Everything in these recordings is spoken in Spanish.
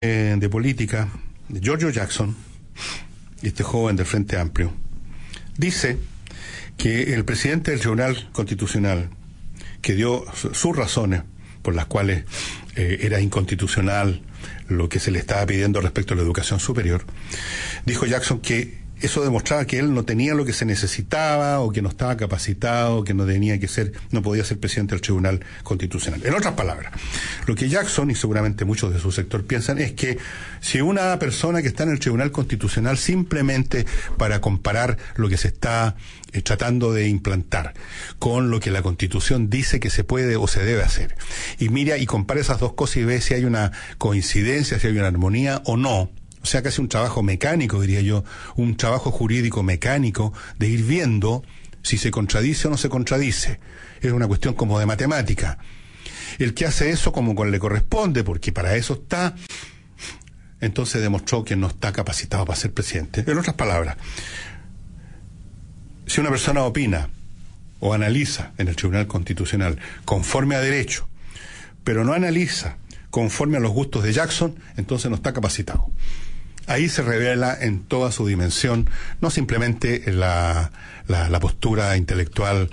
Eh, de política, Giorgio Jackson, este joven del Frente Amplio, dice que el presidente del Tribunal Constitucional, que dio sus razones por las cuales eh, era inconstitucional lo que se le estaba pidiendo respecto a la educación superior, dijo Jackson que eso demostraba que él no tenía lo que se necesitaba o que no estaba capacitado, que no tenía que ser, no podía ser presidente del Tribunal Constitucional. En otras palabras, lo que Jackson y seguramente muchos de su sector piensan es que si una persona que está en el Tribunal Constitucional simplemente para comparar lo que se está eh, tratando de implantar con lo que la Constitución dice que se puede o se debe hacer, y mira y compara esas dos cosas y ve si hay una coincidencia, si hay una armonía o no, o sea, casi un trabajo mecánico, diría yo, un trabajo jurídico mecánico de ir viendo si se contradice o no se contradice. Es una cuestión como de matemática. El que hace eso como le corresponde, porque para eso está, entonces demostró que no está capacitado para ser presidente. En otras palabras, si una persona opina o analiza en el Tribunal Constitucional conforme a derecho, pero no analiza conforme a los gustos de Jackson, entonces no está capacitado ahí se revela en toda su dimensión, no simplemente la, la, postura intelectual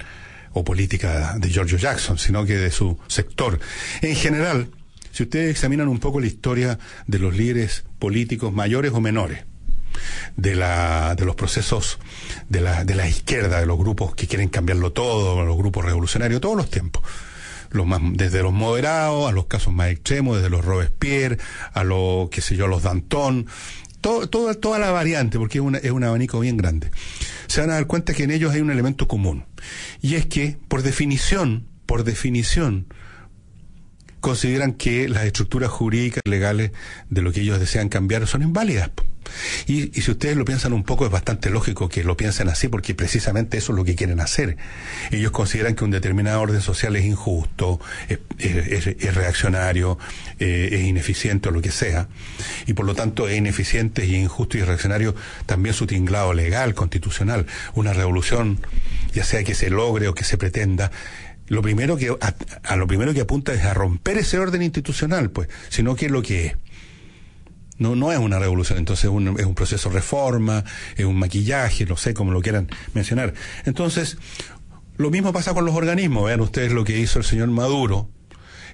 o política de George Jackson, sino que de su sector. En general, si ustedes examinan un poco la historia de los líderes políticos mayores o menores, de, la, de los procesos de la, de la izquierda, de los grupos que quieren cambiarlo todo, los grupos revolucionarios, todos los tiempos desde los moderados a los casos más extremos, desde los Robespierre, a los, qué sé yo, los Danton, toda la variante, porque es, es un abanico bien grande. Se van a dar cuenta que en ellos hay un elemento común, y es que, por definición, por definición, consideran que las estructuras jurídicas legales de lo que ellos desean cambiar son inválidas. Y, si ustedes lo piensan un poco, es bastante lógico que lo piensen así, porque precisamente eso es lo que quieren hacer. Ellos consideran que un determinado orden social es injusto, es, reaccionario, eh, es ineficiente o lo que sea. Y por lo tanto es ineficiente e injusto y reaccionario también su tinglado legal, constitucional. Una revolución, ya sea que se logre o que se pretenda, lo primero que a, lo primero que apunta es a romper ese orden institucional, pues, sino que es lo que es. No, no es una revolución, entonces es un proceso de reforma, es un maquillaje, no sé cómo lo quieran mencionar. Entonces, lo mismo pasa con los organismos. Vean ustedes lo que hizo el señor Maduro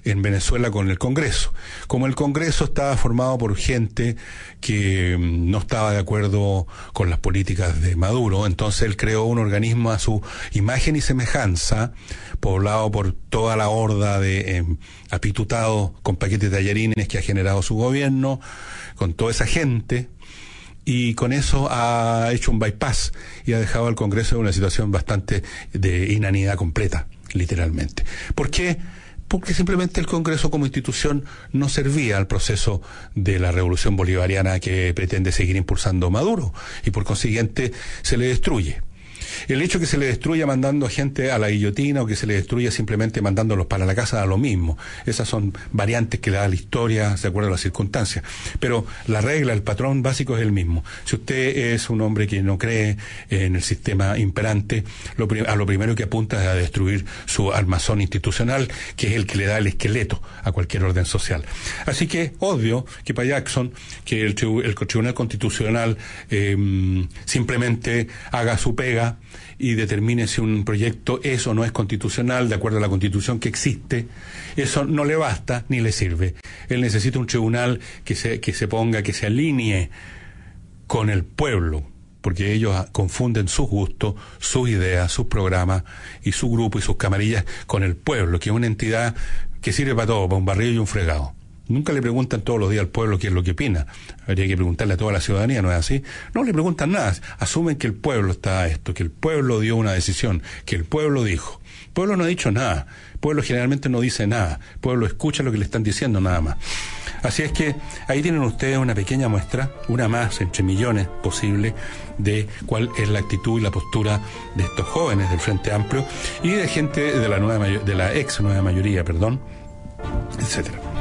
en Venezuela con el Congreso. Como el Congreso estaba formado por gente que mm, no estaba de acuerdo con las políticas de Maduro, entonces él creó un organismo a su imagen y semejanza, poblado por toda la horda de em, apitutados con paquetes de tallarines que ha generado su gobierno, con toda esa gente y con eso ha hecho un bypass y ha dejado al Congreso en una situación bastante de inanidad completa, literalmente. ¿Por qué? porque simplemente el Congreso como institución no servía al proceso de la revolución bolivariana que pretende seguir impulsando Maduro y por consiguiente se le destruye. El hecho que se le destruya mandando gente a la guillotina o que se le destruya simplemente mandándolos para la casa da lo mismo. Esas son variantes que da la historia de acuerdo a las circunstancias. Pero la regla, el patrón básico es el mismo. Si usted es un hombre que no cree en el sistema imperante, lo a lo primero que apunta es a destruir su armazón institucional, que es el que le da el esqueleto a cualquier orden social. Así que obvio que para Jackson, que el, el Tribunal Constitucional em, simplemente haga su pega, y determine si un proyecto es o no es constitucional de acuerdo a la constitución que existe. Eso no le basta ni le sirve. Él necesita un tribunal que se, ponga, que se alinee con el pueblo, porque ellos confunden sus gustos, sus ideas, sus programas y su grupo y sus camarillas con el pueblo, que es una entidad que sirve para todo, para un barrio y un fregado. Nunca le preguntan todos los días al pueblo qué es lo que opina. Habría que preguntarle a toda la ciudadanía, ¿no es así? No le preguntan nada. Asumen que el pueblo está a esto, que el pueblo dio una decisión, que el pueblo dijo. El pueblo no ha dicho nada. El pueblo generalmente no dice nada. El pueblo escucha lo que le están diciendo nada más. Así es que ahí tienen ustedes una pequeña muestra, una más entre millones posible, de cuál es la actitud y la postura de estos jóvenes del Frente Amplio y de gente de la, nueva, de la ex nueva mayoría, perdón, etcétera.